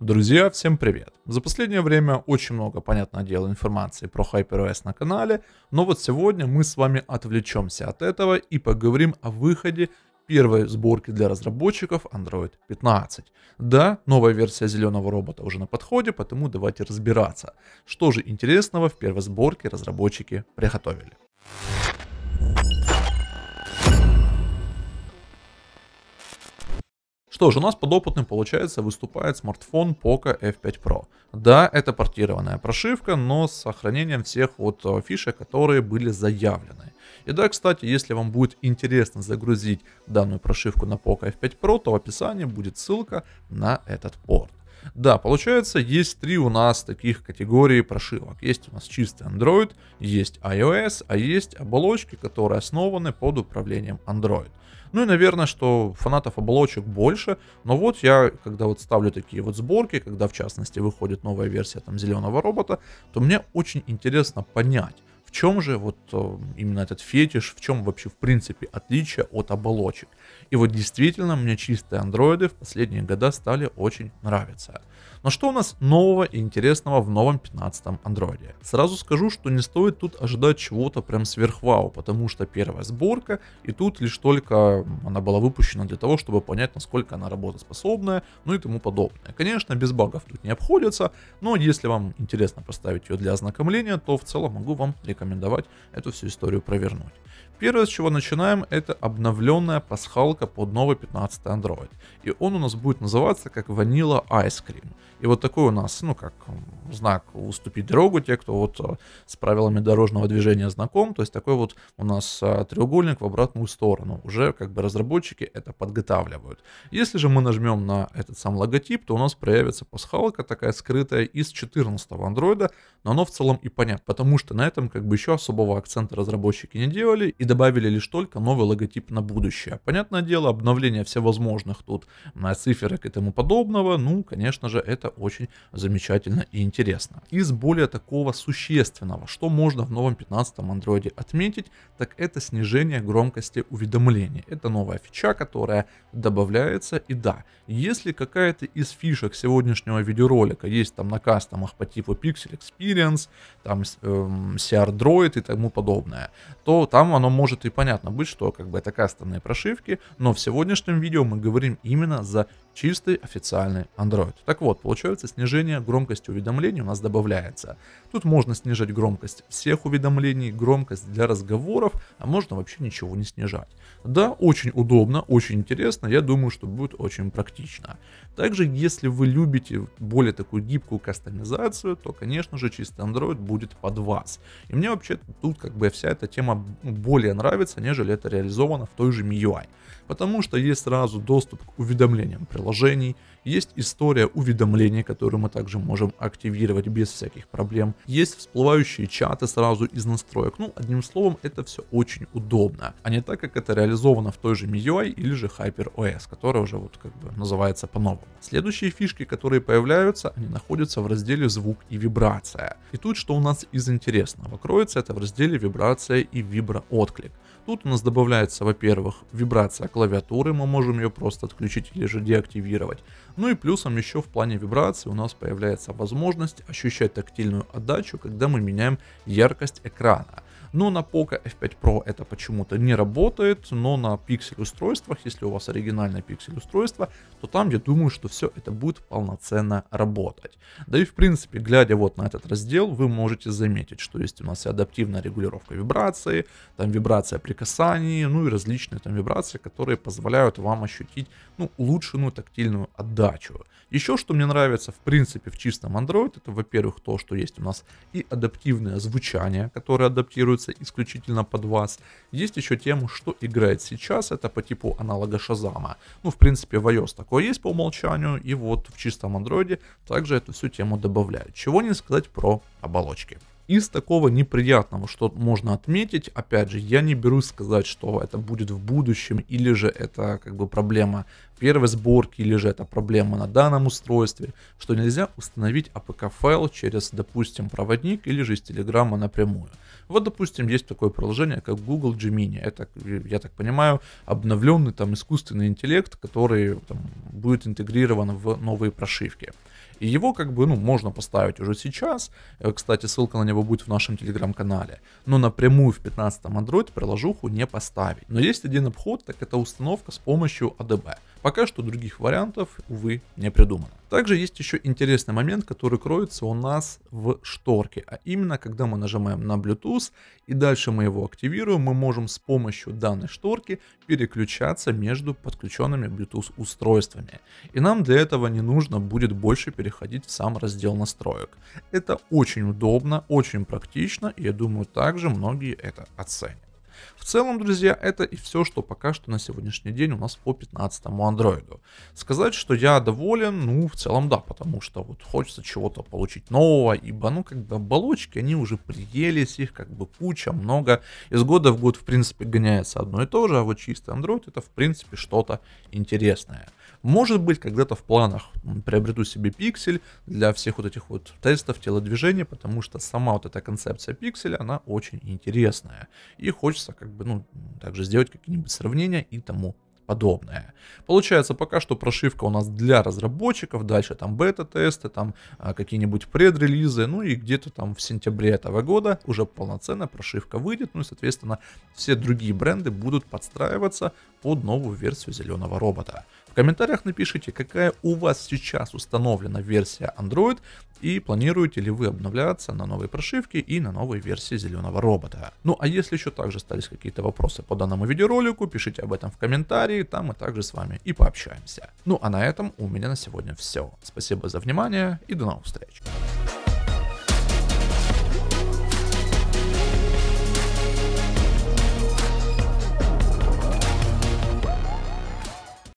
Друзья, всем привет! За последнее время очень много, понятное дело, информации про HyperOS на канале, но вот сегодня мы с вами отвлечемся от этого и поговорим о выходе первой сборки для разработчиков Android 15. Да, новая версия зеленого робота уже на подходе, поэтому давайте разбираться, что же интересного в первой сборке разработчики приготовили. Что ж, у нас под опытным, получается, выступает смартфон Poco F5 Pro. Да, это портированная прошивка, но с сохранением всех вот э, фишек, которые были заявлены. И да, кстати, если вам будет интересно загрузить данную прошивку на Poco F5 Pro, то в описании будет ссылка на этот порт. Да, получается, есть три у нас таких категории прошивок. Есть у нас чистый Android, есть iOS, а есть оболочки, которые основаны под управлением Android. Ну и, наверное, что фанатов оболочек больше, но вот я, когда вот ставлю такие вот сборки, когда, в частности, выходит новая версия там зеленого робота, то мне очень интересно понять, в чем же вот э, именно этот фетиш, в чем вообще в принципе отличие от оболочек? И вот действительно мне чистые андроиды в последние года стали очень нравиться. Но что у нас нового и интересного в новом 15-м андроиде? Сразу скажу, что не стоит тут ожидать чего-то прям сверхвау, потому что первая сборка, и тут лишь только она была выпущена для того, чтобы понять, насколько она работоспособная, ну и тому подобное. Конечно, без багов тут не обходится, но если вам интересно поставить ее для ознакомления, то в целом могу вам рекомендовать эту всю историю провернуть. Первое, с чего начинаем, это обновленная пасхалка под новый 15 Android. И он у нас будет называться как Vanilla Ice Cream. И вот такой у нас, ну как, знак уступить дорогу, те, кто вот э, с правилами дорожного движения знаком, то есть такой вот у нас э, треугольник в обратную сторону. Уже как бы разработчики это подготавливают. Если же мы нажмем на этот сам логотип, то у нас проявится пасхалка такая скрытая из 14 андроида, но оно в целом и понятно, потому что на этом как бы еще особого акцента разработчики не делали и добавили лишь только новый логотип на будущее. Понятное дело, обновление всевозможных тут на э, циферок и тому подобного, ну, конечно же, это это очень замечательно и интересно. Из более такого существенного, что можно в новом 15 Андроиде отметить, так это снижение громкости уведомлений. Это новая фича, которая добавляется. И да, если какая-то из фишек сегодняшнего видеоролика есть там на кастомах по типу Pixel Experience, там эм, CR Droid и тому подобное, то там оно может и понятно быть, что как бы это кастомные прошивки, но в сегодняшнем видео мы говорим именно за чистый официальный Android. Так вот, получается получается снижение громкости уведомлений у нас добавляется. Тут можно снижать громкость всех уведомлений, громкость для разговоров, а можно вообще ничего не снижать. Да, очень удобно, очень интересно, я думаю, что будет очень практично. Также, если вы любите более такую гибкую кастомизацию, то, конечно же, чистый Android будет под вас. И мне вообще тут как бы вся эта тема более нравится, нежели это реализовано в той же MIUI. Потому что есть сразу доступ к уведомлениям приложений, есть история уведомлений объявления, которые мы также можем активировать без всяких проблем. Есть всплывающие чаты сразу из настроек. Ну, одним словом, это все очень удобно, а не так, как это реализовано в той же MIUI или же HyperOS, которая уже вот как бы называется по-новому. Следующие фишки, которые появляются, они находятся в разделе «Звук и вибрация». И тут что у нас из интересного? Кроется это в разделе «Вибрация и виброотклик». Тут у нас добавляется, во-первых, вибрация клавиатуры, мы можем ее просто отключить или же деактивировать. Ну и плюсом еще в плане вибрации вибраций у нас появляется возможность ощущать тактильную отдачу, когда мы меняем яркость экрана но на Poco F5 Pro это почему-то не работает, но на Pixel устройствах, если у вас оригинальное Pixel устройство, то там я думаю, что все это будет полноценно работать. Да и в принципе, глядя вот на этот раздел, вы можете заметить, что есть у нас и адаптивная регулировка вибрации, там вибрация при касании, ну и различные там вибрации, которые позволяют вам ощутить ну, улучшенную тактильную отдачу. Еще что мне нравится в принципе в чистом Android, это во-первых то, что есть у нас и адаптивное звучание, которое адаптируется делается исключительно под вас. Есть еще тему, что играет сейчас, это по типу аналога Шазама. Ну, в принципе, в iOS такое есть по умолчанию, и вот в чистом Android также эту всю тему добавляют. Чего не сказать про оболочки. Из такого неприятного, что можно отметить, опять же, я не берусь сказать, что это будет в будущем, или же это как бы проблема первой сборки, или же это проблема на данном устройстве, что нельзя установить APK файл через, допустим, проводник или же из Телеграма напрямую. Вот, допустим, есть такое приложение, как Google Gemini. Это, я так понимаю, обновленный там искусственный интеллект, который там, будет интегрирован в новые прошивки. И его как бы, ну, можно поставить уже сейчас. Э, кстати, ссылка на него будет в нашем телеграм-канале. Но напрямую в 15-м Android приложуху не поставить. Но есть один обход, так это установка с помощью ADB. Пока что других вариантов, увы, не придумано. Также есть еще интересный момент, который кроется у нас в шторке, а именно, когда мы нажимаем на Bluetooth и дальше мы его активируем, мы можем с помощью данной шторки переключаться между подключенными Bluetooth устройствами. И нам для этого не нужно будет больше переходить в сам раздел настроек. Это очень удобно, очень практично и я думаю также многие это оценят. В целом, друзья, это и все, что пока что на сегодняшний день у нас по 15 андроиду. Сказать, что я доволен, ну, в целом да, потому что вот хочется чего-то получить нового, ибо, ну, как бы оболочки, они уже приелись, их как бы куча, много, из года в год, в принципе, гоняется одно и то же, а вот чистый андроид это, в принципе, что-то интересное. Может быть, когда-то в планах приобрету себе пиксель для всех вот этих вот тестов телодвижения, потому что сама вот эта концепция пикселя, она очень интересная, и хочется как как бы, ну, также сделать какие-нибудь сравнения и тому подобное. Получается, пока что прошивка у нас для разработчиков, дальше там бета-тесты, там а, какие-нибудь предрелизы, ну и где-то там в сентябре этого года уже полноценная прошивка выйдет, ну и, соответственно, все другие бренды будут подстраиваться под новую версию зеленого робота комментариях напишите, какая у вас сейчас установлена версия Android и планируете ли вы обновляться на новые прошивки и на новые версии зеленого робота. Ну а если еще также остались какие-то вопросы по данному видеоролику, пишите об этом в комментарии, там мы также с вами и пообщаемся. Ну а на этом у меня на сегодня все. Спасибо за внимание и до новых встреч.